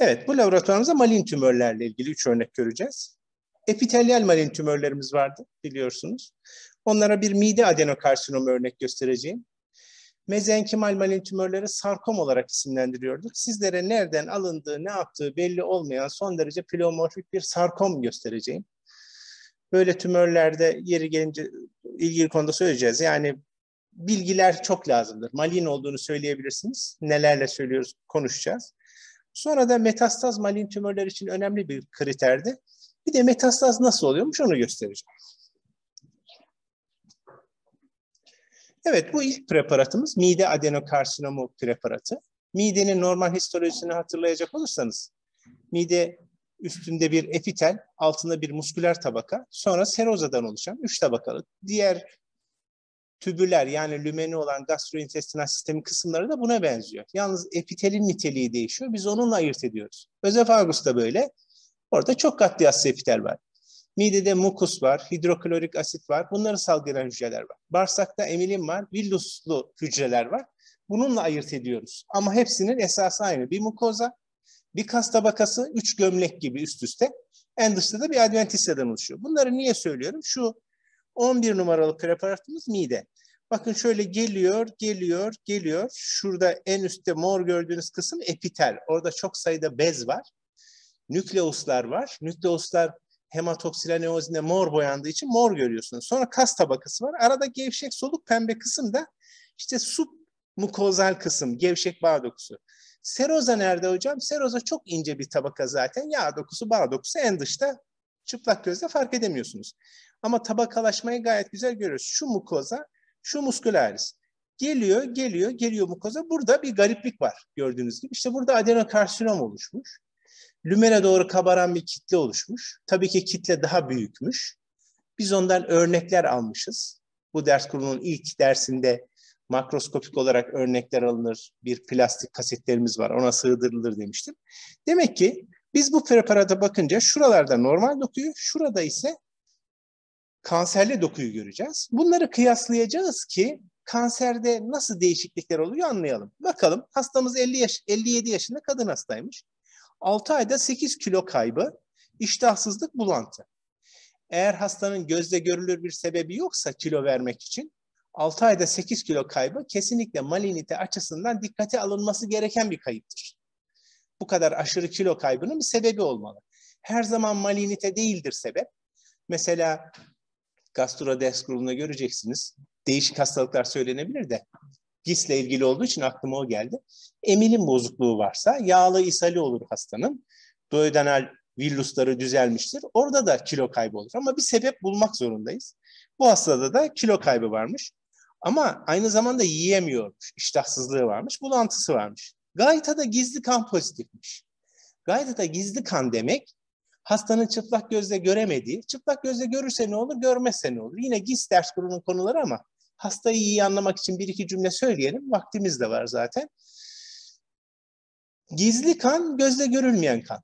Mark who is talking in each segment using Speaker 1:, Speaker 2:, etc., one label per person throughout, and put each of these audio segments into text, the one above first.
Speaker 1: Evet, bu laboratuvarımızda malin tümörlerle ilgili üç örnek göreceğiz. Epitelyal malin tümörlerimiz vardı biliyorsunuz. Onlara bir mide adenokarsinomu örnek göstereceğim. Mezenkimal malin tümörleri sarkom olarak isimlendiriyorduk. Sizlere nereden alındığı, ne yaptığı belli olmayan son derece pleomorfik bir sarkom göstereceğim. Böyle tümörlerde yeri gelince ilgili konuda söyleyeceğiz. Yani bilgiler çok lazımdır. Malin olduğunu söyleyebilirsiniz. Nelerle söylüyoruz konuşacağız. Sonra da metastaz malign tümörler için önemli bir kriterdi. Bir de metastaz nasıl oluyormuş onu göstereceğim. Evet bu ilk preparatımız mide adenokarsinomu preparatı. Midenin normal histolojisini hatırlayacak olursanız mide üstünde bir epitel, altında bir musküler tabaka, sonra serozadan oluşan üç tabakalı. Diğer tübüler yani lümeni olan gastrointestinal sistemi kısımları da buna benziyor. Yalnız epitelin niteliği değişiyor. Biz onunla ayırt ediyoruz. Özefagus da böyle. Orada çok katlias epitel var. Midede mukus var, hidroklorik asit var. Bunları salgılayan hücreler var. Bağırsakta emilin var, villuslu hücreler var. Bununla ayırt ediyoruz. Ama hepsinin esası aynı. Bir mukoza, bir kas tabakası, üç gömlek gibi üst üste. En dışta da bir adventisteden oluşuyor. Bunları niye söylüyorum? Şu 11 numaralı preparatımız mide. Bakın şöyle geliyor, geliyor, geliyor. Şurada en üstte mor gördüğünüz kısım epitel. Orada çok sayıda bez var. Nükleuslar var. Nükleuslar hematoksilaneozine mor boyandığı için mor görüyorsunuz. Sonra kas tabakası var. Arada gevşek soluk pembe kısım da işte sub mukozal kısım, gevşek bağ dokusu. Seroza nerede hocam? Seroza çok ince bir tabaka zaten. Yağ dokusu, bağ dokusu en dışta çıplak gözle fark edemiyorsunuz. Ama tabakalaşmayı gayet güzel görüyoruz. Şu mukoza, şu muskularis. Geliyor, geliyor, geliyor mukoza. Burada bir gariplik var gördüğünüz gibi. İşte burada adenokarsinom oluşmuş. Lümene doğru kabaran bir kitle oluşmuş. Tabii ki kitle daha büyükmüş. Biz ondan örnekler almışız. Bu ders kurulunun ilk dersinde makroskopik olarak örnekler alınır. Bir plastik kasetlerimiz var. Ona sığdırılır demiştim. Demek ki biz bu preparata bakınca şuralarda normal dokuyu, şurada ise kanserli dokuyu göreceğiz. Bunları kıyaslayacağız ki kanserde nasıl değişiklikler oluyor anlayalım. Bakalım hastamız 50 yaş, 57 yaşında kadın hastaymış. 6 ayda 8 kilo kaybı, iştahsızlık, bulantı. Eğer hastanın gözle görülür bir sebebi yoksa kilo vermek için 6 ayda 8 kilo kaybı kesinlikle malignite açısından dikkate alınması gereken bir kayıptır. Bu kadar aşırı kilo kaybının bir sebebi olmalı. Her zaman malignite değildir sebep. Mesela Gastrodens grubunda göreceksiniz. Değişik hastalıklar söylenebilir de GIS'le ilgili olduğu için aklıma o geldi. Emilin bozukluğu varsa yağlı ishali olur hastanın. Duodenal virüsleri düzelmiştir. Orada da kilo kaybı olur ama bir sebep bulmak zorundayız. Bu hastada da kilo kaybı varmış. Ama aynı zamanda yiyemiyormuş, iştahsızlığı varmış, bulantısı varmış. Gayta'da gizli kan pozitifmiş. Gayta'da gizli kan demek hastanın çıplak gözle göremediği, çıplak gözle görürse ne olur, görmezse ne olur? Yine GİS ders grubunun konuları ama hastayı iyi anlamak için bir iki cümle söyleyelim. Vaktimiz de var zaten. Gizli kan, gözle görülmeyen kan.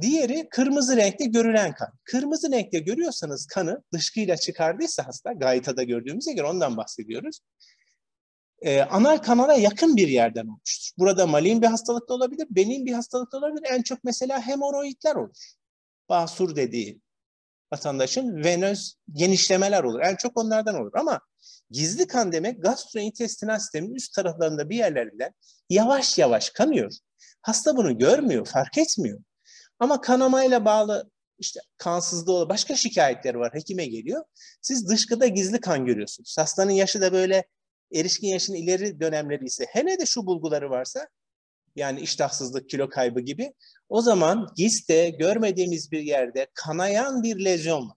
Speaker 1: Diğeri kırmızı renkte görülen kan. Kırmızı renkte görüyorsanız kanı dışkıyla çıkardıysa hasta, gaytada gördüğümüze göre ondan bahsediyoruz. Ee, anal kanala yakın bir yerden olmuştur. Burada malin bir hastalık da olabilir, benim bir hastalık da olabilir. En çok mesela hemoroidler olur basur dediği vatandaşın venöz genişlemeler olur. En çok onlardan olur ama gizli kan demek gastrointestinal sistemin üst taraflarında bir yerlerinden yavaş yavaş kanıyor. Hasta bunu görmüyor, fark etmiyor. Ama kanamayla bağlı işte kansızlığı olan başka şikayetleri var. Hekime geliyor. Siz dışkıda gizli kan görüyorsunuz. Hastanın yaşı da böyle erişkin yaşın ileri dönemleri ise hele de şu bulguları varsa yani iştahsızlık, kilo kaybı gibi. O zaman giste görmediğimiz bir yerde kanayan bir lezyon var.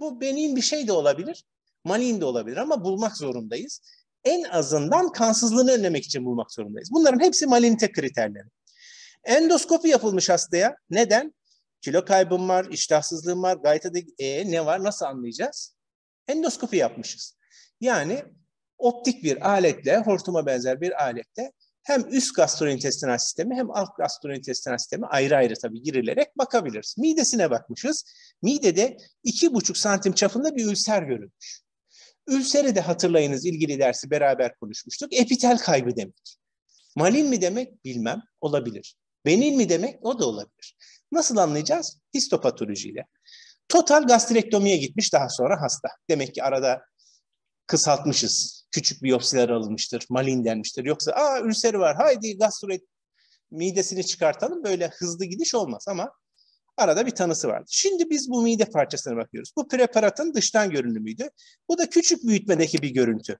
Speaker 1: Bu benim bir şey de olabilir, malin de olabilir ama bulmak zorundayız. En azından kansızlığını önlemek için bulmak zorundayız. Bunların hepsi malinite kriterleri. Endoskopi yapılmış hastaya. Neden? Kilo kaybım var, iştahsızlığım var, gayet de e, ne var nasıl anlayacağız? Endoskopi yapmışız. Yani optik bir aletle, hortuma benzer bir aletle hem üst gastrointestinal sistemi hem alt gastrointestinal sistemi ayrı ayrı tabii girilerek bakabiliriz. Midesine bakmışız. Midede 2,5 santim çapında bir ülser görülmüş. Ülseri de hatırlayınız ilgili dersi beraber konuşmuştuk. Epitel kaybı demek. Malin mi demek bilmem olabilir. Benil mi demek o da olabilir. Nasıl anlayacağız? Histopatolojiyle. Total gastrektomiye gitmiş daha sonra hasta. Demek ki arada kısaltmışız. Küçük biyopsiler alınmıştır, malin denmiştir. Yoksa aa ülseri var haydi gastroet midesini çıkartalım böyle hızlı gidiş olmaz ama arada bir tanısı vardı. Şimdi biz bu mide parçasına bakıyoruz. Bu preparatın dıştan görünümüydü. Bu da küçük büyütmedeki bir görüntü.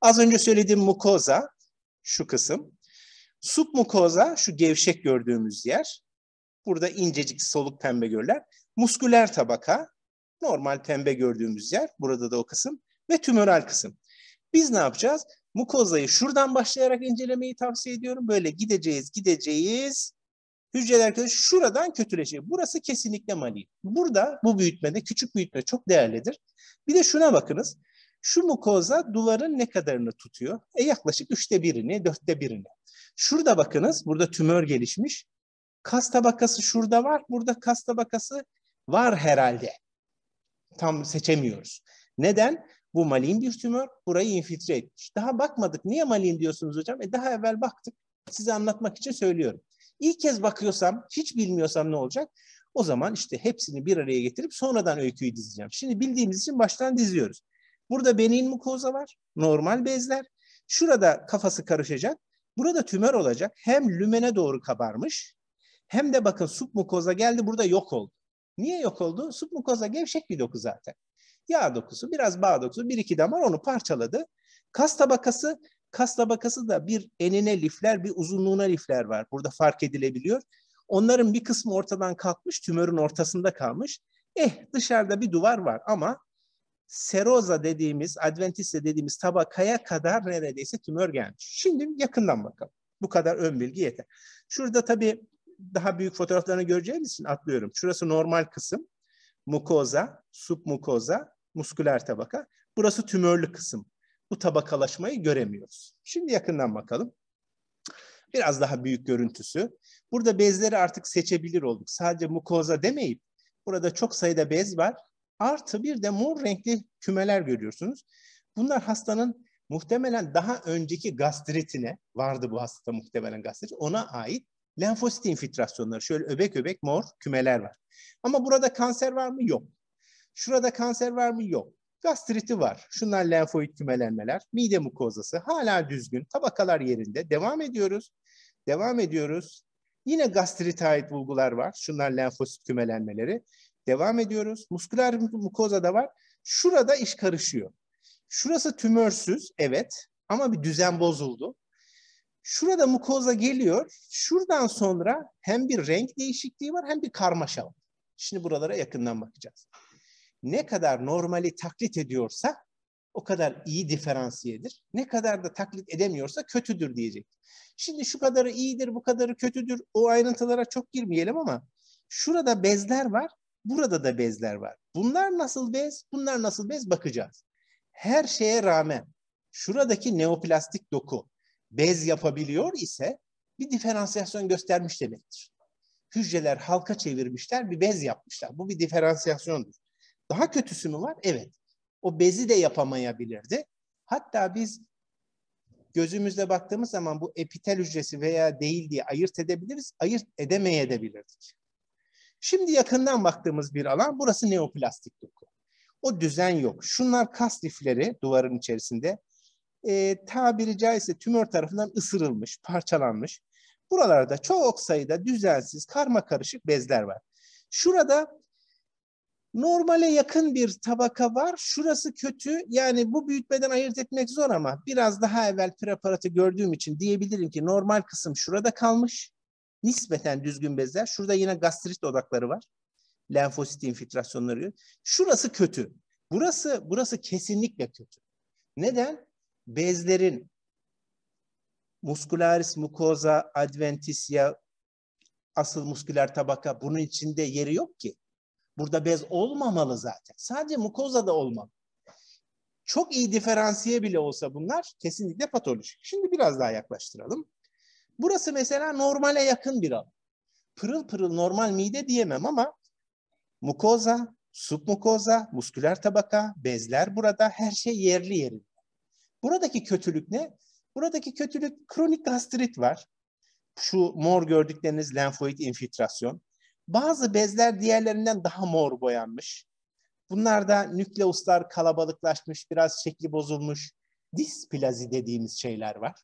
Speaker 1: Az önce söylediğim mukoza şu kısım. mukoza şu gevşek gördüğümüz yer. Burada incecik soluk pembe görüler. Musküler tabaka normal pembe gördüğümüz yer. Burada da o kısım ve tümöral kısım. Biz ne yapacağız? Mukozayı şuradan başlayarak incelemeyi tavsiye ediyorum. Böyle gideceğiz, gideceğiz. Hücreler arkadaş şuradan kötüleşecek. Burası kesinlikle mali. Burada bu büyütmede küçük büyütme çok değerlidir. Bir de şuna bakınız. Şu mukoza duvarın ne kadarını tutuyor? E yaklaşık üçte birini, dörtte birini. Şurada bakınız, burada tümör gelişmiş. Kas tabakası şurada var, burada kas tabakası var herhalde. Tam seçemiyoruz. Neden? Bu malign bir tümör. Burayı infiltre etmiş. Daha bakmadık. Niye malign diyorsunuz hocam? E daha evvel baktık. Size anlatmak için söylüyorum. İlk kez bakıyorsam, hiç bilmiyorsam ne olacak? O zaman işte hepsini bir araya getirip sonradan öyküyü dizeceğim. Şimdi bildiğimiz için baştan diziyoruz. Burada benin mukoza var, normal bezler. Şurada kafası karışacak. Burada tümör olacak. Hem lümene doğru kabarmış hem de bakın submukoza geldi burada yok oldu. Niye yok oldu? Submukoza gevşek bir doku zaten yağ dokusu, biraz bağ dokusu, bir iki damar onu parçaladı. Kas tabakası, kas tabakası da bir enine lifler, bir uzunluğuna lifler var. Burada fark edilebiliyor. Onların bir kısmı ortadan kalkmış, tümörün ortasında kalmış. Eh dışarıda bir duvar var ama seroza dediğimiz, adventiste dediğimiz tabakaya kadar neredeyse tümör gelmiş. Şimdi yakından bakalım. Bu kadar ön bilgi yeter. Şurada tabii daha büyük fotoğraflarını göreceğiniz için atlıyorum. Şurası normal kısım. Mukoza, submukoza musküler tabaka. Burası tümörlü kısım. Bu tabakalaşmayı göremiyoruz. Şimdi yakından bakalım. Biraz daha büyük görüntüsü. Burada bezleri artık seçebilir olduk. Sadece mukoza demeyip burada çok sayıda bez var. Artı bir de mor renkli kümeler görüyorsunuz. Bunlar hastanın muhtemelen daha önceki gastritine vardı bu hastada muhtemelen gastrit. Ona ait lenfosit infiltrasyonları şöyle öbek öbek mor kümeler var. Ama burada kanser var mı? Yok. Şurada kanser var mı? Yok. Gastriti var. Şunlar lenfoid kümelenmeler. Mide mukozası hala düzgün. Tabakalar yerinde. Devam ediyoruz. Devam ediyoruz. Yine gastrite ait bulgular var. Şunlar lenfosit kümelenmeleri. Devam ediyoruz. Musküler mukoza da var. Şurada iş karışıyor. Şurası tümörsüz, evet. Ama bir düzen bozuldu. Şurada mukoza geliyor. Şuradan sonra hem bir renk değişikliği var hem bir karmaşa var. Şimdi buralara yakından bakacağız ne kadar normali taklit ediyorsa o kadar iyi diferansiyedir. Ne kadar da taklit edemiyorsa kötüdür diyecek. Şimdi şu kadarı iyidir, bu kadarı kötüdür. O ayrıntılara çok girmeyelim ama şurada bezler var, burada da bezler var. Bunlar nasıl bez, bunlar nasıl bez bakacağız. Her şeye rağmen şuradaki neoplastik doku bez yapabiliyor ise bir diferansiyasyon göstermiş demektir. Hücreler halka çevirmişler, bir bez yapmışlar. Bu bir diferansiyasyondur. Daha kötüsü mü var? Evet. O bezi de yapamayabilirdi. Hatta biz gözümüzle baktığımız zaman bu epitel hücresi veya değil diye ayırt edebiliriz. Ayırt edemeye de bilirdik. Şimdi yakından baktığımız bir alan burası neoplastik doku. O düzen yok. Şunlar kas lifleri duvarın içerisinde. E, tabiri caizse tümör tarafından ısırılmış, parçalanmış. Buralarda çok sayıda düzensiz, karma karışık bezler var. Şurada normale yakın bir tabaka var. Şurası kötü. Yani bu büyütmeden ayırt etmek zor ama biraz daha evvel preparatı gördüğüm için diyebilirim ki normal kısım şurada kalmış. Nispeten düzgün bezler. Şurada yine gastrit odakları var. Lenfosit infiltrasyonları. Şurası kötü. Burası burası kesinlikle kötü. Neden? Bezlerin muscularis mucosa adventitia asıl musküler tabaka bunun içinde yeri yok ki. Burada bez olmamalı zaten. Sadece mukoza da olmalı. Çok iyi diferansiye bile olsa bunlar kesinlikle patolojik. Şimdi biraz daha yaklaştıralım. Burası mesela normale yakın bir alan. Pırıl pırıl normal mide diyemem ama mukoza, submukoza, musküler tabaka, bezler burada her şey yerli yerinde. Buradaki kötülük ne? Buradaki kötülük kronik gastrit var. Şu mor gördükleriniz lenfoid infiltrasyon. Bazı bezler diğerlerinden daha mor boyanmış. Bunlarda nükleuslar kalabalıklaşmış, biraz şekli bozulmuş, displazi dediğimiz şeyler var.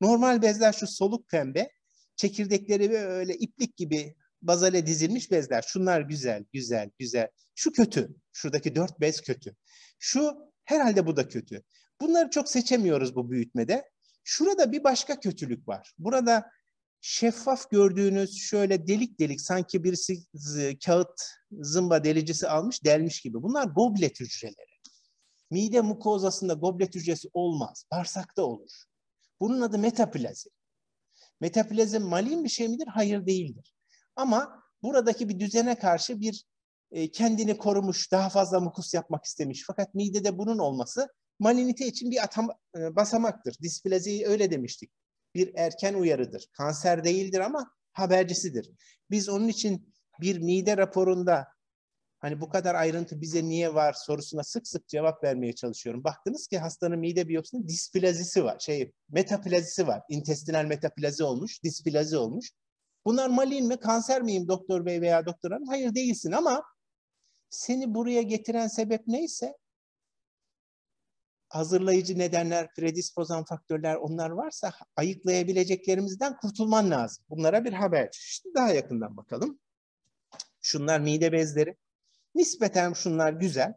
Speaker 1: Normal bezler şu soluk pembe, çekirdekleri böyle iplik gibi bazale dizilmiş bezler. Şunlar güzel, güzel, güzel. Şu kötü, şuradaki dört bez kötü. Şu herhalde bu da kötü. Bunları çok seçemiyoruz bu büyütmede. Şurada bir başka kötülük var. Burada şeffaf gördüğünüz şöyle delik delik sanki birisi e, kağıt zımba delicisi almış delmiş gibi. Bunlar goblet hücreleri. Mide mukozasında goblet hücresi olmaz. Bağırsakta olur. Bunun adı metaplazm. Metaplazm malin bir şey midir? Hayır değildir. Ama buradaki bir düzene karşı bir e, kendini korumuş, daha fazla mukus yapmak istemiş. Fakat midede bunun olması malinite için bir atam, e, basamaktır. Displaziyi öyle demiştik bir erken uyarıdır. Kanser değildir ama habercisidir. Biz onun için bir mide raporunda hani bu kadar ayrıntı bize niye var sorusuna sık sık cevap vermeye çalışıyorum. Baktınız ki hastanın mide biyopsisinin displazisi var. Şey metaplazisi var. İntestinal metaplazi olmuş, displazi olmuş. Bunlar malin mi, kanser miyim doktor bey veya doktor hanım? Hayır değilsin ama seni buraya getiren sebep neyse hazırlayıcı nedenler, predispozan faktörler onlar varsa ayıklayabileceklerimizden kurtulman lazım. Bunlara bir haber. Şimdi daha yakından bakalım. Şunlar mide bezleri. Nispeten şunlar güzel.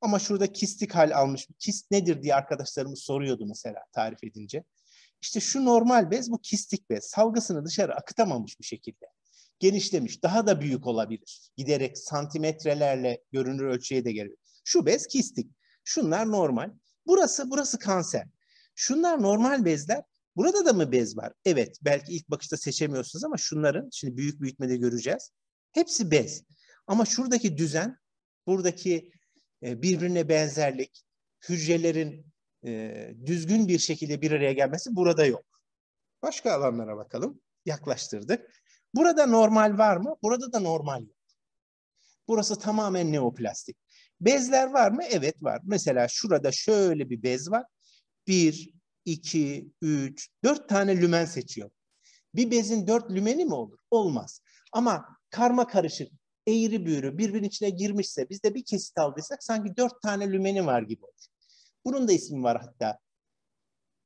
Speaker 1: Ama şurada kistik hal almış. Kist nedir diye arkadaşlarımız soruyordu mesela tarif edince. İşte şu normal bez bu kistik bez. Salgısını dışarı akıtamamış bir şekilde. Genişlemiş. Daha da büyük olabilir. Giderek santimetrelerle görünür ölçüye de geliyor. Şu bez kistik. Şunlar normal. Burası, burası kanser. Şunlar normal bezler. Burada da mı bez var? Evet, belki ilk bakışta seçemiyorsunuz ama şunların, şimdi büyük büyütmede göreceğiz. Hepsi bez. Ama şuradaki düzen, buradaki e, birbirine benzerlik, hücrelerin e, düzgün bir şekilde bir araya gelmesi burada yok. Başka alanlara bakalım. Yaklaştırdık. Burada normal var mı? Burada da normal yok. Burası tamamen neoplastik. Bezler var mı? Evet var. Mesela şurada şöyle bir bez var. Bir, iki, üç, dört tane lümen seçiyor. Bir bezin dört lümeni mi olur? Olmaz. Ama karma karışık, eğri büğrü birbirinin içine girmişse, biz de bir kesit aldıysak sanki dört tane lümeni var gibi olur. Bunun da ismi var hatta.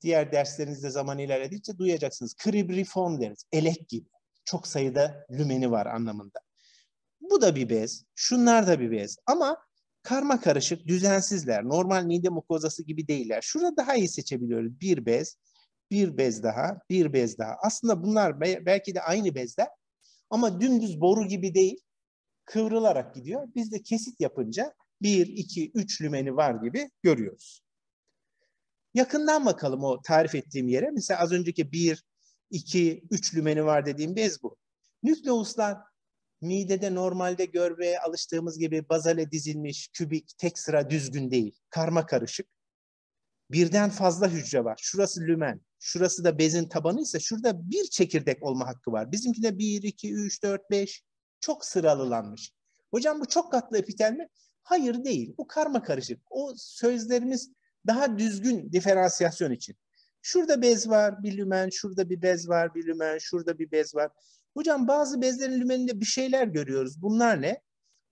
Speaker 1: Diğer derslerinizde zaman ilerledikçe duyacaksınız. Kribriform deriz. Elek gibi. Çok sayıda lümeni var anlamında. Bu da bir bez. Şunlar da bir bez. Ama karma karışık, düzensizler. Normal mide mukozası gibi değiller. Şurada daha iyi seçebiliyoruz. Bir bez, bir bez daha, bir bez daha. Aslında bunlar belki de aynı bezler ama dümdüz boru gibi değil, kıvrılarak gidiyor. Biz de kesit yapınca bir, iki, üç lümeni var gibi görüyoruz. Yakından bakalım o tarif ettiğim yere. Mesela az önceki bir, iki, üç lümeni var dediğim bez bu. Nükleuslar midede normalde görmeye alıştığımız gibi bazale dizilmiş, kübik, tek sıra düzgün değil. Karma karışık. Birden fazla hücre var. Şurası lümen, şurası da bezin tabanıysa şurada bir çekirdek olma hakkı var. Bizimki de 1, 2, 3, 4, 5 çok sıralılanmış. Hocam bu çok katlı epitel mi? Hayır değil. Bu karma karışık. O sözlerimiz daha düzgün diferansiyasyon için. Şurada bez var, bir lümen, şurada bir bez var, bir lümen, şurada bir bez var. Hocam bazı bezlerin lümeninde bir şeyler görüyoruz. Bunlar ne?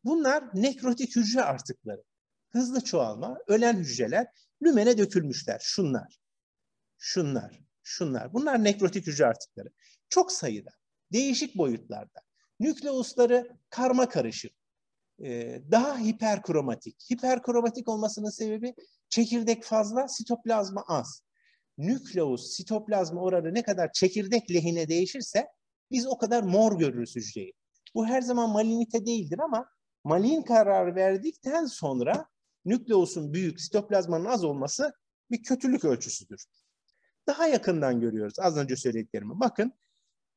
Speaker 1: Bunlar nekrotik hücre artıkları. Hızlı çoğalma, ölen hücreler lümene dökülmüşler. Şunlar, şunlar, şunlar. Bunlar nekrotik hücre artıkları. Çok sayıda, değişik boyutlarda. Nükleusları karma karışık. Ee, daha hiperkromatik. Hiperkromatik olmasının sebebi çekirdek fazla, sitoplazma az. Nükleus, sitoplazma oranı ne kadar çekirdek lehine değişirse biz o kadar mor görürüz hücreyi. Bu her zaman malinite değildir ama malin kararı verdikten sonra nükleosun büyük, sitoplazmanın az olması bir kötülük ölçüsüdür. Daha yakından görüyoruz az önce söylediklerimi. Bakın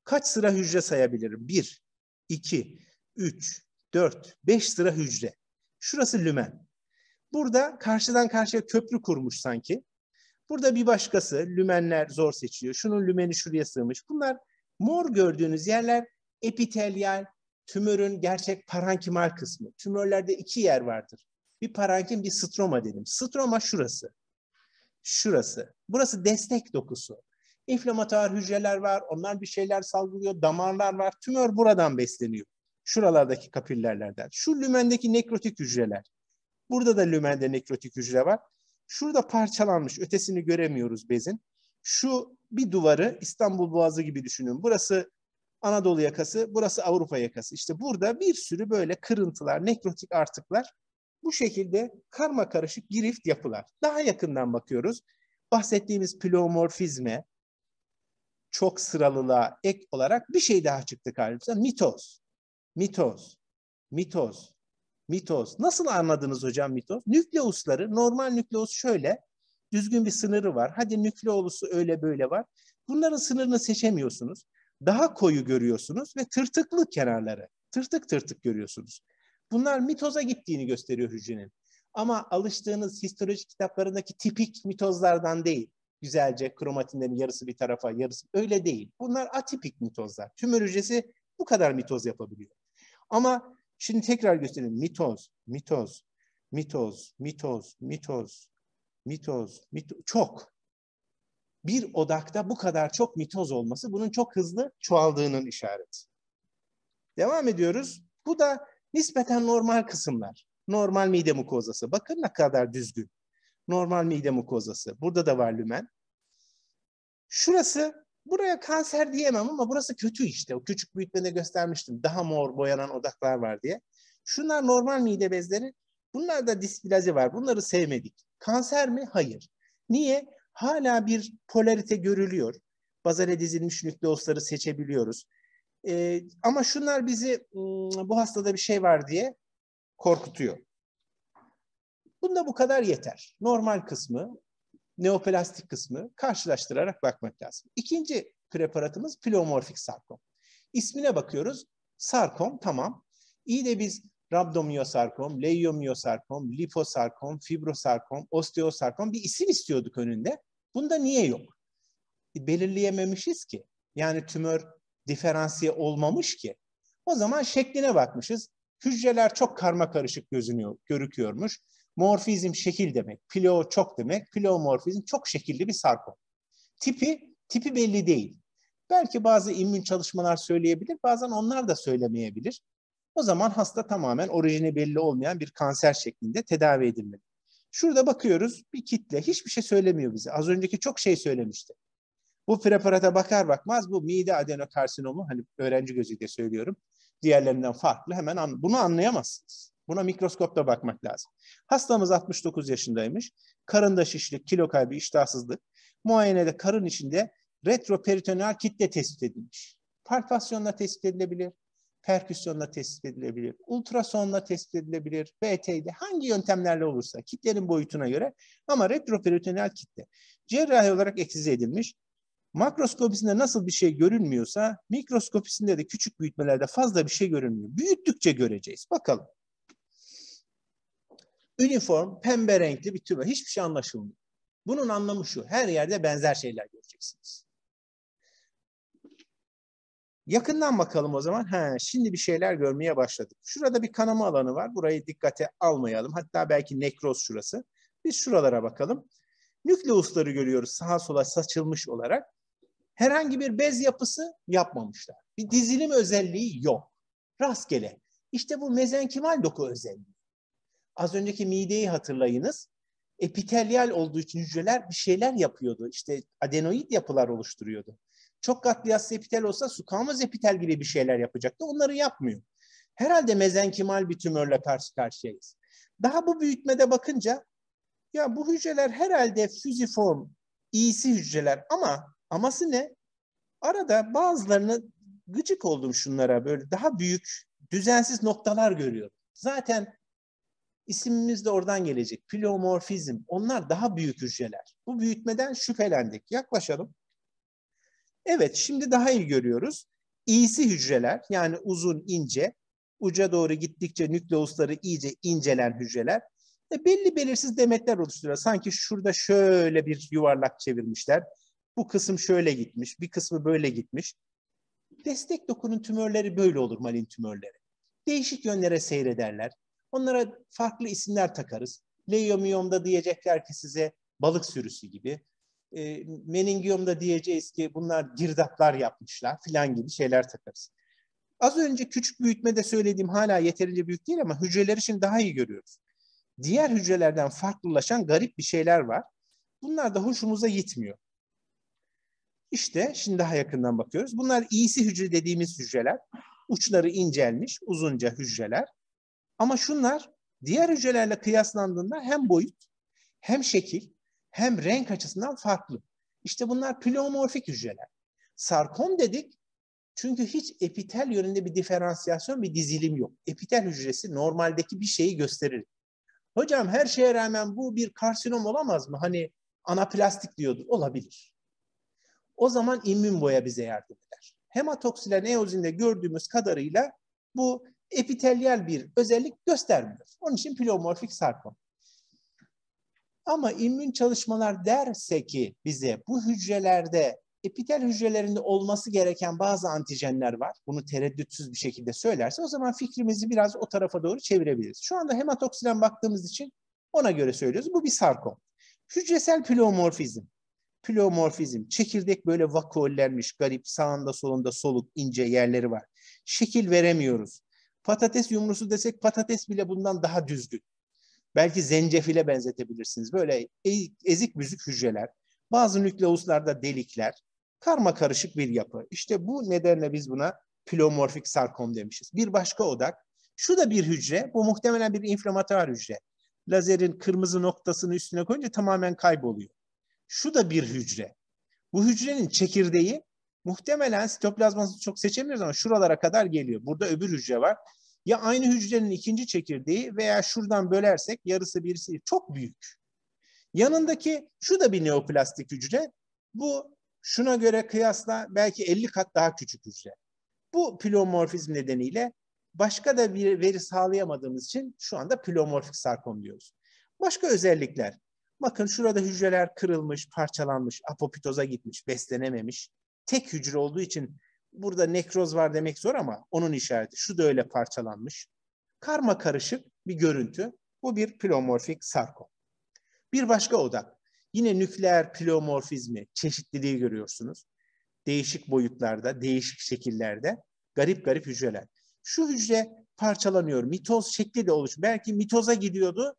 Speaker 1: kaç sıra hücre sayabilirim? Bir, iki, üç, dört, beş sıra hücre. Şurası lümen. Burada karşıdan karşıya köprü kurmuş sanki. Burada bir başkası lümenler zor seçiyor. Şunun lümeni şuraya sığmış. Bunlar Mor gördüğünüz yerler epitelyal tümörün gerçek parankimal kısmı. Tümörlerde iki yer vardır. Bir parankim bir stroma dedim. Stroma şurası. Şurası. Burası destek dokusu. İnflamatuar hücreler var. Onlar bir şeyler salgılıyor. Damarlar var. Tümör buradan besleniyor. Şuralardaki kapillerlerden. Şu lümendeki nekrotik hücreler. Burada da lümende nekrotik hücre var. Şurada parçalanmış. Ötesini göremiyoruz bezin. Şu bir duvarı İstanbul Boğazı gibi düşünün. Burası Anadolu yakası, burası Avrupa yakası. İşte burada bir sürü böyle kırıntılar, nekrotik artıklar bu şekilde karma karışık girift yapılar. Daha yakından bakıyoruz. Bahsettiğimiz pleomorfizme, çok sıralılığa ek olarak bir şey daha çıktı karşımıza. Mitoz. Mitoz. Mitoz. Mitoz. Nasıl anladınız hocam mitoz? Nükleusları, normal nükleus şöyle düzgün bir sınırı var. Hadi nükleolusu öyle böyle var. Bunların sınırını seçemiyorsunuz. Daha koyu görüyorsunuz ve tırtıklı kenarları. Tırtık tırtık görüyorsunuz. Bunlar mitoza gittiğini gösteriyor hücrenin. Ama alıştığınız histoloji kitaplarındaki tipik mitozlardan değil. Güzelce kromatinlerin yarısı bir tarafa, yarısı öyle değil. Bunlar atipik mitozlar. Tümör hücresi bu kadar mitoz yapabiliyor. Ama şimdi tekrar göstereyim. Mitoz, mitoz, mitoz, mitoz, mitoz, mitoz, mito, çok. Bir odakta bu kadar çok mitoz olması bunun çok hızlı çoğaldığının işareti. Devam ediyoruz. Bu da nispeten normal kısımlar. Normal mide mukozası. Bakın ne kadar düzgün. Normal mide mukozası. Burada da var lümen. Şurası, buraya kanser diyemem ama burası kötü işte. O küçük büyütmede göstermiştim. Daha mor boyanan odaklar var diye. Şunlar normal mide bezleri. Bunlarda displazi var. Bunları sevmedik. Kanser mi? Hayır. Niye? Hala bir polarite görülüyor. Bazale dizilmiş nükleosları seçebiliyoruz. E, ama şunlar bizi hmm, bu hastada bir şey var diye korkutuyor. Bunda bu kadar yeter. Normal kısmı, neoplastik kısmı karşılaştırarak bakmak lazım. İkinci preparatımız pleomorfik sarkom. İsmine bakıyoruz. Sarkom tamam. İyi de biz Rabdomiyosarkom, leiyomiyosarkom, liposarkom, fibrosarkom, osteosarkom bir isim istiyorduk önünde. Bunda niye yok? E, belirleyememişiz ki. Yani tümör diferansiye olmamış ki. O zaman şekline bakmışız. Hücreler çok karma karışık gözünüyor, görüküyormuş. Morfizm şekil demek. Pleo çok demek. Pleomorfizm çok şekilli bir sarkom. Tipi, tipi belli değil. Belki bazı immün çalışmalar söyleyebilir, bazen onlar da söylemeyebilir. O zaman hasta tamamen orijini belli olmayan bir kanser şeklinde tedavi edilmeli. Şurada bakıyoruz bir kitle hiçbir şey söylemiyor bize. Az önceki çok şey söylemişti. Bu preparata bakar bakmaz bu mide adenokarsinomu hani öğrenci gözüyle söylüyorum. Diğerlerinden farklı hemen an, bunu anlayamazsınız. Buna mikroskopta bakmak lazım. Hastamız 69 yaşındaymış. Karında şişlik, kilo kaybı, iştahsızlık. Muayenede karın içinde retroperitoneal kitle tespit edilmiş. Palpasyonla tespit edilebilir perküsyonla tespit edilebilir, ultrasonla tespit edilebilir, BT'de hangi yöntemlerle olursa kitlerin boyutuna göre ama retroperitoneal kitle cerrahi olarak eksize edilmiş. Makroskopisinde nasıl bir şey görünmüyorsa mikroskopisinde de küçük büyütmelerde fazla bir şey görünmüyor. Büyüttükçe göreceğiz. Bakalım. Üniform, pembe renkli bir tübe. Hiçbir şey anlaşılmıyor. Bunun anlamı şu. Her yerde benzer şeyler göreceksiniz. Yakından bakalım o zaman. Ha, şimdi bir şeyler görmeye başladık. Şurada bir kanama alanı var. Burayı dikkate almayalım. Hatta belki nekroz şurası. Biz şuralara bakalım. Nükleusları görüyoruz sağa sola saçılmış olarak. Herhangi bir bez yapısı yapmamışlar. Bir dizilim özelliği yok. Rastgele. İşte bu mezenkimal doku özelliği. Az önceki mideyi hatırlayınız. Epitelyal olduğu için hücreler bir şeyler yapıyordu. İşte adenoid yapılar oluşturuyordu. Çok katlı epitel olsa sukamoz epitel gibi bir şeyler yapacaktı. Onları yapmıyor. Herhalde mezenkimal bir tümörle karşı karşıyayız. Daha bu büyütmede bakınca ya bu hücreler herhalde füziform, iyisi hücreler ama aması ne? Arada bazılarını gıcık oldum şunlara böyle daha büyük düzensiz noktalar görüyorum. Zaten isimimiz de oradan gelecek. Plomorfizm. Onlar daha büyük hücreler. Bu büyütmeden şüphelendik. Yaklaşalım. Evet şimdi daha iyi görüyoruz. İyisi hücreler yani uzun ince, uca doğru gittikçe nükleusları iyice incelen hücreler e, belli belirsiz demetler oluşturuyor. Sanki şurada şöyle bir yuvarlak çevirmişler. Bu kısım şöyle gitmiş, bir kısmı böyle gitmiş. Destek dokunun tümörleri böyle olur malin tümörleri. Değişik yönlere seyrederler. Onlara farklı isimler takarız. da diyecekler ki size balık sürüsü gibi e, meningiyomda diyeceğiz ki bunlar girdaplar yapmışlar filan gibi şeyler takarız. Az önce küçük büyütmede söylediğim hala yeterince büyük değil ama hücreleri şimdi daha iyi görüyoruz. Diğer hücrelerden farklılaşan garip bir şeyler var. Bunlar da hoşumuza gitmiyor. İşte şimdi daha yakından bakıyoruz. Bunlar iyisi hücre dediğimiz hücreler. Uçları incelmiş, uzunca hücreler. Ama şunlar diğer hücrelerle kıyaslandığında hem boyut hem şekil hem renk açısından farklı. İşte bunlar pleomorfik hücreler. Sarkom dedik çünkü hiç epitel yönünde bir diferansiyasyon, bir dizilim yok. Epitel hücresi normaldeki bir şeyi gösterir. Hocam her şeye rağmen bu bir karsinom olamaz mı? Hani anaplastik diyordu. Olabilir. O zaman immün boya bize yardım eder. Hematoksile neozinde gördüğümüz kadarıyla bu epitelyal bir özellik göstermiyor. Onun için pleomorfik sarkom. Ama immün çalışmalar derse ki bize bu hücrelerde epitel hücrelerinde olması gereken bazı antijenler var. Bunu tereddütsüz bir şekilde söylerse o zaman fikrimizi biraz o tarafa doğru çevirebiliriz. Şu anda hematoksiden baktığımız için ona göre söylüyoruz. Bu bir sarkom. Hücresel pleomorfizm. Pleomorfizm. Çekirdek böyle vakollenmiş, garip, sağında solunda soluk, ince yerleri var. Şekil veremiyoruz. Patates yumrusu desek patates bile bundan daha düzgün. Belki zencefile benzetebilirsiniz. Böyle e, ezik müzik hücreler, bazı nükleuslarda delikler, karma karışık bir yapı. İşte bu nedenle biz buna plomorfik sarkom demişiz. Bir başka odak, şu da bir hücre, bu muhtemelen bir inflamatuar hücre. Lazerin kırmızı noktasını üstüne koyunca tamamen kayboluyor. Şu da bir hücre. Bu hücrenin çekirdeği muhtemelen sitoplazmasını çok seçemiyoruz ama şuralara kadar geliyor. Burada öbür hücre var ya aynı hücrenin ikinci çekirdeği veya şuradan bölersek yarısı birisi çok büyük. Yanındaki şu da bir neoplastik hücre. Bu şuna göre kıyasla belki 50 kat daha küçük hücre. Bu plomorfizm nedeniyle başka da bir veri sağlayamadığımız için şu anda plomorfik sarkom diyoruz. Başka özellikler. Bakın şurada hücreler kırılmış, parçalanmış, apoptoza gitmiş, beslenememiş. Tek hücre olduğu için burada nekroz var demek zor ama onun işareti. Şu da öyle parçalanmış. Karma karışık bir görüntü. Bu bir plomorfik sarkom. Bir başka odak. Yine nükleer plomorfizmi, çeşitliliği görüyorsunuz. Değişik boyutlarda, değişik şekillerde garip garip hücreler. Şu hücre parçalanıyor. Mitoz şekli de oluş. Belki mitoza gidiyordu,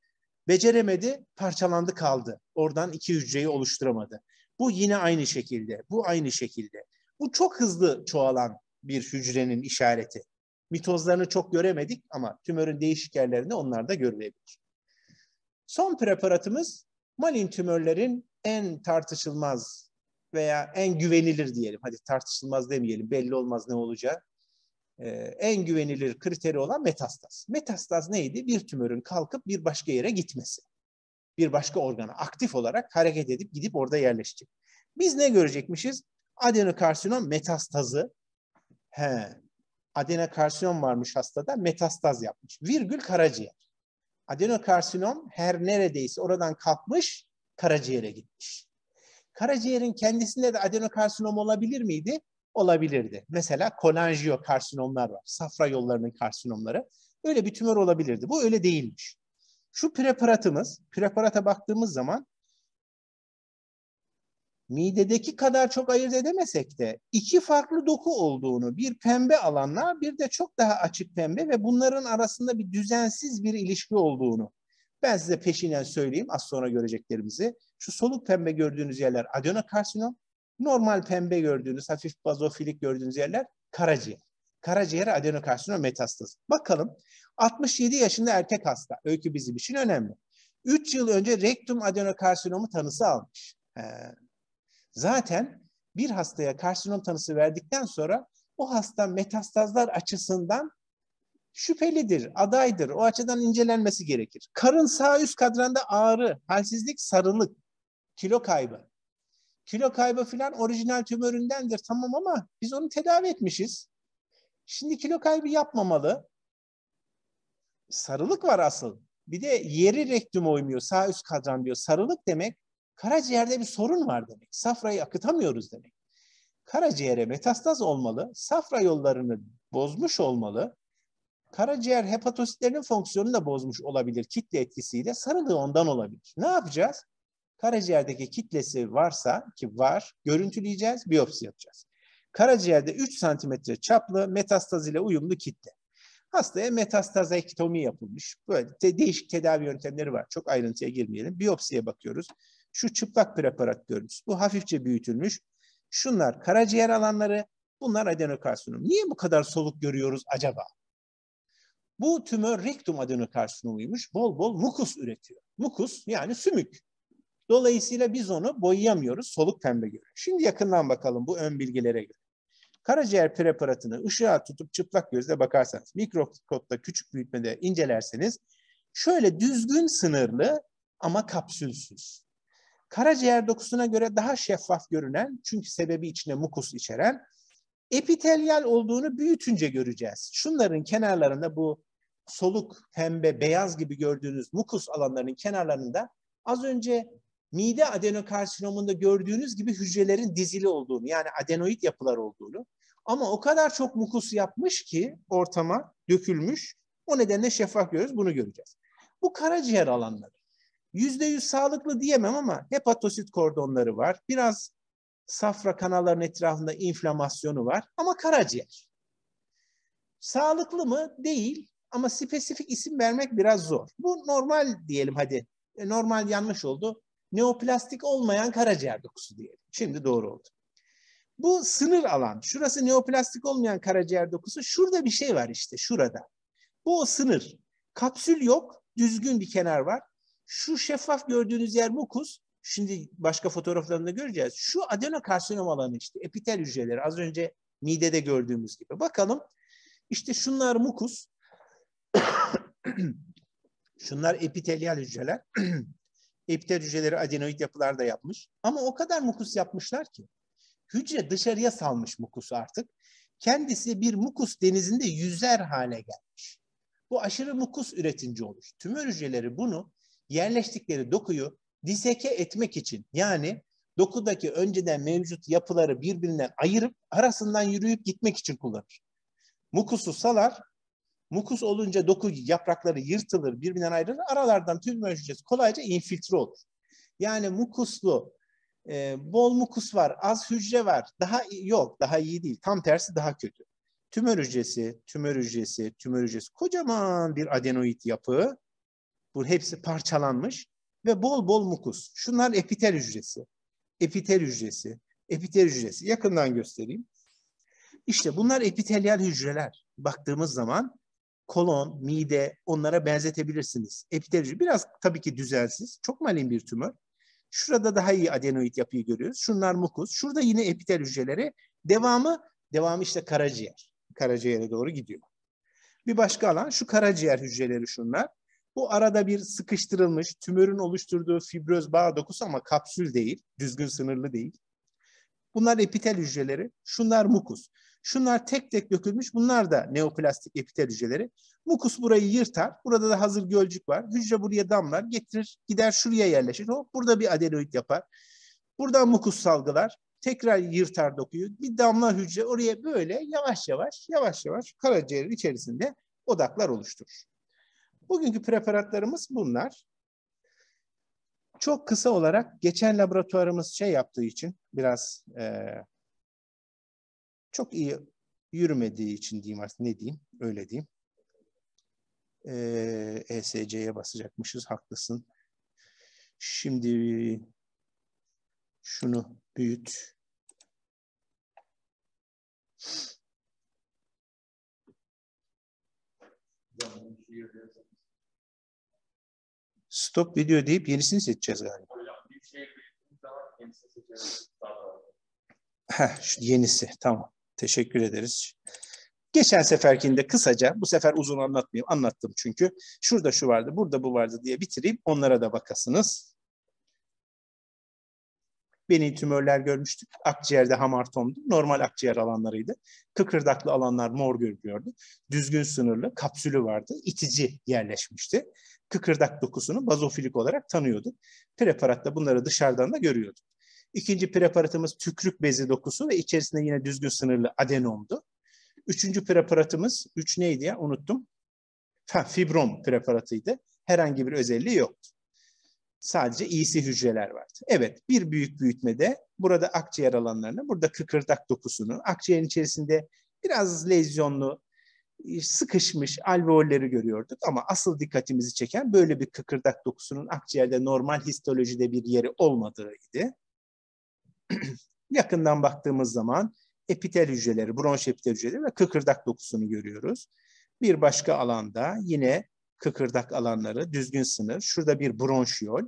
Speaker 1: beceremedi, parçalandı kaldı. Oradan iki hücreyi oluşturamadı. Bu yine aynı şekilde, bu aynı şekilde. Bu çok hızlı çoğalan bir hücrenin işareti. Mitozlarını çok göremedik ama tümörün değişik yerlerinde onlar da görülebilir. Son preparatımız malin tümörlerin en tartışılmaz veya en güvenilir diyelim. Hadi tartışılmaz demeyelim belli olmaz ne olacak? Ee, en güvenilir kriteri olan metastaz. Metastaz neydi? Bir tümörün kalkıp bir başka yere gitmesi. Bir başka organa aktif olarak hareket edip gidip orada yerleşecek. Biz ne görecekmişiz? Adenokarsinom metastazı. He. Adenokarsinom varmış hastada metastaz yapmış. Virgül karaciğer. Adenokarsinom her neredeyse oradan kalkmış karaciğere gitmiş. Karaciğerin kendisinde de adenokarsinom olabilir miydi? Olabilirdi. Mesela kolanjiyokarsinomlar var. Safra yollarının karsinomları. Öyle bir tümör olabilirdi. Bu öyle değilmiş. Şu preparatımız, preparata baktığımız zaman midedeki kadar çok ayırt edemesek de iki farklı doku olduğunu, bir pembe alanla bir de çok daha açık pembe ve bunların arasında bir düzensiz bir ilişki olduğunu ben size peşinden söyleyeyim az sonra göreceklerimizi. Şu soluk pembe gördüğünüz yerler adenokarsinom, normal pembe gördüğünüz, hafif bazofilik gördüğünüz yerler karaciğer. Karaciğer adenokarsinom metastaz. Bakalım 67 yaşında erkek hasta. Öykü bizim için önemli. 3 yıl önce rektum adenokarsinomu tanısı almış. Ee, Zaten bir hastaya karsinom tanısı verdikten sonra o hasta metastazlar açısından şüphelidir, adaydır. O açıdan incelenmesi gerekir. Karın sağ üst kadranda ağrı, halsizlik, sarılık, kilo kaybı. Kilo kaybı filan orijinal tümöründendir tamam ama biz onu tedavi etmişiz. Şimdi kilo kaybı yapmamalı. Sarılık var asıl. Bir de yeri rektum oymuyor, sağ üst kadran diyor. Sarılık demek Karaciğerde bir sorun var demek. Safrayı akıtamıyoruz demek. Karaciğere metastaz olmalı, safra yollarını bozmuş olmalı. Karaciğer hepatositlerinin fonksiyonunu da bozmuş olabilir kitle etkisiyle. Sarılığı ondan olabilir. Ne yapacağız? Karaciğerdeki kitlesi varsa ki var, görüntüleyeceğiz, biyopsi yapacağız. Karaciğerde 3 santimetre çaplı metastaz ile uyumlu kitle. Hastaya metastaz metastazektomi yapılmış. Böyle de değişik tedavi yöntemleri var. Çok ayrıntıya girmeyelim. Biyopsiye bakıyoruz. Şu çıplak preparat görünüz. Bu hafifçe büyütülmüş. Şunlar karaciğer alanları, bunlar adenokarsinom. Niye bu kadar soluk görüyoruz acaba? Bu tümör rektum adenokarsinomuymuş. Bol bol mukus üretiyor. Mukus yani sümük. Dolayısıyla biz onu boyayamıyoruz soluk pembe görüyor. Şimdi yakından bakalım bu ön bilgilere göre. Karaciğer preparatını ışığa tutup çıplak gözle bakarsanız, mikroskopta küçük büyütmede incelerseniz şöyle düzgün sınırlı ama kapsülsüz karaciğer dokusuna göre daha şeffaf görünen, çünkü sebebi içine mukus içeren, epitelyal olduğunu büyütünce göreceğiz. Şunların kenarlarında bu soluk, pembe, beyaz gibi gördüğünüz mukus alanlarının kenarlarında az önce mide adenokarsinomunda gördüğünüz gibi hücrelerin dizili olduğunu yani adenoid yapılar olduğunu ama o kadar çok mukus yapmış ki ortama dökülmüş. O nedenle şeffaf görüyoruz bunu göreceğiz. Bu karaciğer alanları. Yüzde yüz sağlıklı diyemem ama hepatosit kordonları var. Biraz safra kanalların etrafında inflamasyonu var ama karaciğer. Sağlıklı mı? Değil ama spesifik isim vermek biraz zor. Bu normal diyelim hadi. E, normal yanlış oldu. Neoplastik olmayan karaciğer dokusu diyelim. Şimdi doğru oldu. Bu sınır alan. Şurası neoplastik olmayan karaciğer dokusu. Şurada bir şey var işte şurada. Bu o sınır. Kapsül yok. Düzgün bir kenar var. Şu şeffaf gördüğünüz yer mukus. Şimdi başka fotoğraflarında göreceğiz. Şu adenokarsinom alanı işte epitel hücreleri az önce midede gördüğümüz gibi. Bakalım işte şunlar mukus. şunlar epitelyal hücreler. epitel hücreleri adenoid yapılar da yapmış. Ama o kadar mukus yapmışlar ki. Hücre dışarıya salmış mukusu artık. Kendisi bir mukus denizinde yüzer hale gelmiş. Bu aşırı mukus üretince olur. Tümör hücreleri bunu yerleştikleri dokuyu diseke etmek için yani dokudaki önceden mevcut yapıları birbirinden ayırıp arasından yürüyüp gitmek için kullanır. Mukusu salar, mukus olunca doku yaprakları yırtılır, birbirinden ayrılır, aralardan tüm hücresi kolayca infiltre olur. Yani mukuslu, e, bol mukus var, az hücre var, daha yok, daha iyi değil, tam tersi daha kötü. Tümör hücresi, tümör hücresi, tümör hücresi kocaman bir adenoid yapı bu hepsi parçalanmış ve bol bol mukus. Şunlar epitel hücresi. Epitel hücresi, epitel hücresi. Yakından göstereyim. İşte bunlar epitelyal hücreler. Baktığımız zaman kolon, mide onlara benzetebilirsiniz. Epitel hücre biraz tabii ki düzensiz. Çok malin bir tümör. Şurada daha iyi adenoid yapıyı görüyoruz. Şunlar mukus. Şurada yine epitel hücreleri. Devamı, devamı işte karaciğer. Karaciğere doğru gidiyor. Bir başka alan şu karaciğer hücreleri şunlar. Bu arada bir sıkıştırılmış tümörün oluşturduğu fibroz bağ dokusu ama kapsül değil, düzgün sınırlı değil. Bunlar epitel hücreleri, şunlar mukus. Şunlar tek tek dökülmüş, bunlar da neoplastik epitel hücreleri. Mukus burayı yırtar, burada da hazır gölcük var. Hücre buraya damlar, getirir, gider şuraya yerleşir. Hop, burada bir adenoid yapar. Buradan mukus salgılar, tekrar yırtar dokuyu. Bir damla hücre oraya böyle yavaş yavaş, yavaş yavaş karaciğer içerisinde odaklar oluşturur. Bugünkü preparatlarımız bunlar. Çok kısa olarak geçen laboratuvarımız şey yaptığı için biraz e, çok iyi yürümediği için diyeyim artık ne diyeyim öyle diyeyim. E, ESC'ye basacakmışız haklısın. Şimdi şunu büyüt stop video deyip yenisini seçeceğiz galiba. Şey Heh, şu yenisi tamam. Teşekkür ederiz. Geçen seferkinde kısaca, bu sefer uzun anlatmayayım, anlattım çünkü. Şurada şu vardı, burada bu vardı diye bitireyim, onlara da bakasınız. Beni tümörler görmüştük. Akciğerde hamartomdu. Normal akciğer alanlarıydı. Kıkırdaklı alanlar mor görünüyordu. Düzgün sınırlı kapsülü vardı. İtici yerleşmişti. Kıkırdak dokusunu bazofilik olarak tanıyorduk. Preparatta bunları dışarıdan da görüyorduk. İkinci preparatımız tükrük bezi dokusu ve içerisinde yine düzgün sınırlı adenomdu. Üçüncü preparatımız, üç neydi ya unuttum. Ha, fibrom preparatıydı. Herhangi bir özelliği yoktu sadece iyisi hücreler vardı. Evet bir büyük büyütmede burada akciğer alanlarını, burada kıkırdak dokusunu, akciğerin içerisinde biraz lezyonlu e, sıkışmış alveolleri görüyorduk ama asıl dikkatimizi çeken böyle bir kıkırdak dokusunun akciğerde normal histolojide bir yeri olmadığıydı. Yakından baktığımız zaman epitel hücreleri, bronş epitel hücreleri ve kıkırdak dokusunu görüyoruz. Bir başka alanda yine kıkırdak alanları, düzgün sınır. Şurada bir bronşiyol.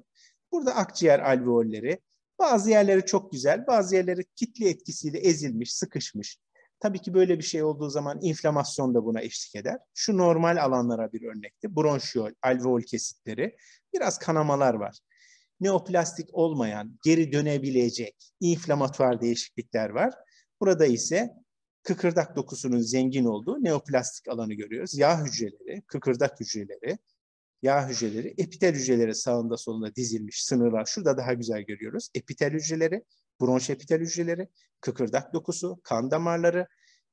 Speaker 1: Burada akciğer alveolleri. Bazı yerleri çok güzel, bazı yerleri kitle etkisiyle ezilmiş, sıkışmış. Tabii ki böyle bir şey olduğu zaman inflamasyon da buna eşlik eder. Şu normal alanlara bir örnekti. Bronşiyol, alveol kesitleri, biraz kanamalar var. Neoplastik olmayan, geri dönebilecek inflamatuar değişiklikler var. Burada ise kıkırdak dokusunun zengin olduğu neoplastik alanı görüyoruz. Yağ hücreleri, kıkırdak hücreleri, yağ hücreleri, epitel hücreleri sağında solunda dizilmiş sınırlar. Şurada daha güzel görüyoruz. Epitel hücreleri, bronş epitel hücreleri, kıkırdak dokusu, kan damarları,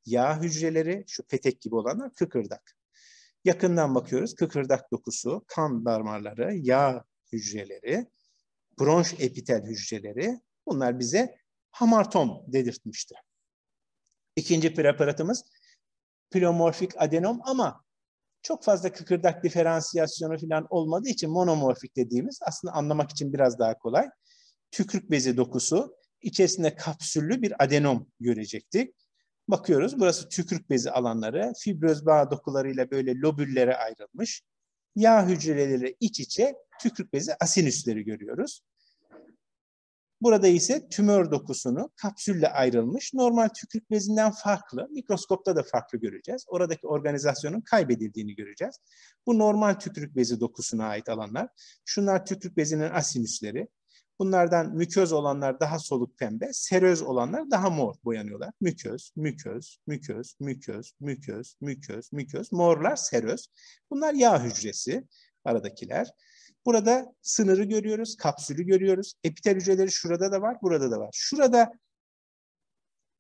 Speaker 1: yağ hücreleri, şu petek gibi olanlar kıkırdak. Yakından bakıyoruz. Kıkırdak dokusu, kan damarları, yağ hücreleri, bronş epitel hücreleri. Bunlar bize hamartom dedirtmişti. İkinci preparatımız plomorfik adenom ama çok fazla kıkırdak diferansiyasyonu falan olmadığı için monomorfik dediğimiz aslında anlamak için biraz daha kolay. Tükürük bezi dokusu içerisinde kapsüllü bir adenom görecektik. Bakıyoruz burası tükürük bezi alanları fibroz bağ dokularıyla böyle lobüllere ayrılmış. Yağ hücreleri iç içe tükürük bezi asinüsleri görüyoruz. Burada ise tümör dokusunu kapsülle ayrılmış normal tükürük bezinden farklı, mikroskopta da farklı göreceğiz. Oradaki organizasyonun kaybedildiğini göreceğiz. Bu normal tükürük bezi dokusuna ait alanlar. Şunlar tükürük bezinin asinüsleri. Bunlardan müköz olanlar daha soluk pembe, seröz olanlar daha mor boyanıyorlar. Müköz, müköz, müköz, müköz, müköz, müköz, müköz. Morlar seröz. Bunlar yağ hücresi aradakiler. Burada sınırı görüyoruz, kapsülü görüyoruz. Epitel hücreleri şurada da var, burada da var. Şurada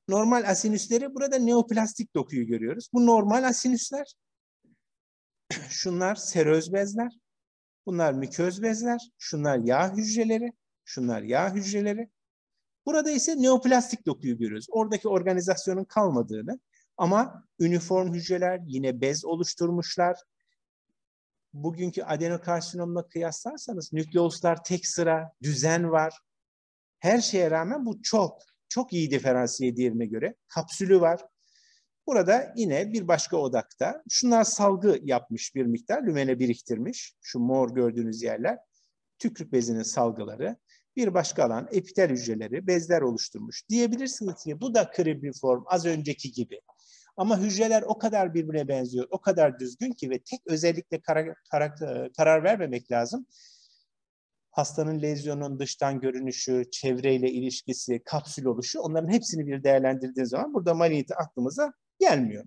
Speaker 1: normal asinüsleri, burada neoplastik dokuyu görüyoruz. Bu normal asinüsler. Şunlar seröz bezler. Bunlar miköz bezler. Şunlar yağ hücreleri. Şunlar yağ hücreleri. Burada ise neoplastik dokuyu görüyoruz. Oradaki organizasyonun kalmadığını ama üniform hücreler yine bez oluşturmuşlar bugünkü adenokarsinomla kıyaslarsanız nükleuslar tek sıra, düzen var. Her şeye rağmen bu çok, çok iyi diferansiye diğerine göre. Kapsülü var. Burada yine bir başka odakta şunlar salgı yapmış bir miktar, lümene biriktirmiş. Şu mor gördüğünüz yerler tükrük bezinin salgıları. Bir başka alan epitel hücreleri, bezler oluşturmuş. Diyebilirsiniz ki bu da kribriform az önceki gibi. Ama hücreler o kadar birbirine benziyor, o kadar düzgün ki ve tek özellikle karar, karar, karar vermemek lazım. Hastanın lezyonun dıştan görünüşü, çevreyle ilişkisi, kapsül oluşu onların hepsini bir değerlendirdiğiniz zaman burada maliyeti aklımıza gelmiyor.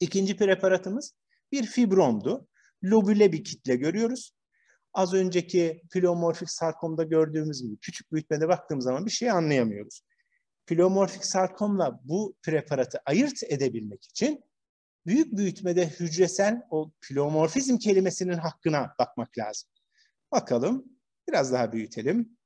Speaker 1: İkinci preparatımız bir fibromdu. Lobüle bir kitle görüyoruz. Az önceki pleomorfik sarkomda gördüğümüz gibi küçük büyütmede baktığımız zaman bir şey anlayamıyoruz. Filomorfik sarkomla bu preparatı ayırt edebilmek için büyük büyütmede hücresel o filomorfizm kelimesinin hakkına bakmak lazım. Bakalım, biraz daha büyütelim.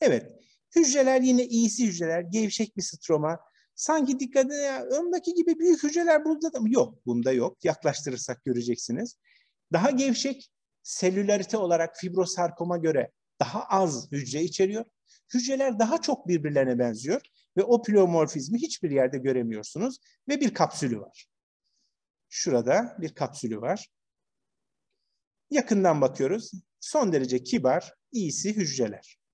Speaker 1: Evet, hücreler yine iyisi hücreler, gevşek bir stroma. Sanki dikkat edin, ya, öndeki gibi büyük hücreler burada da mı? Yok, bunda yok. Yaklaştırırsak göreceksiniz. Daha gevşek, selülerite olarak fibrosarkoma göre daha az hücre içeriyor hücreler daha çok birbirlerine benziyor ve o pleomorfizmi hiçbir yerde göremiyorsunuz ve bir kapsülü var. Şurada bir kapsülü var. Yakından bakıyoruz. Son derece kibar, iyisi hücreler.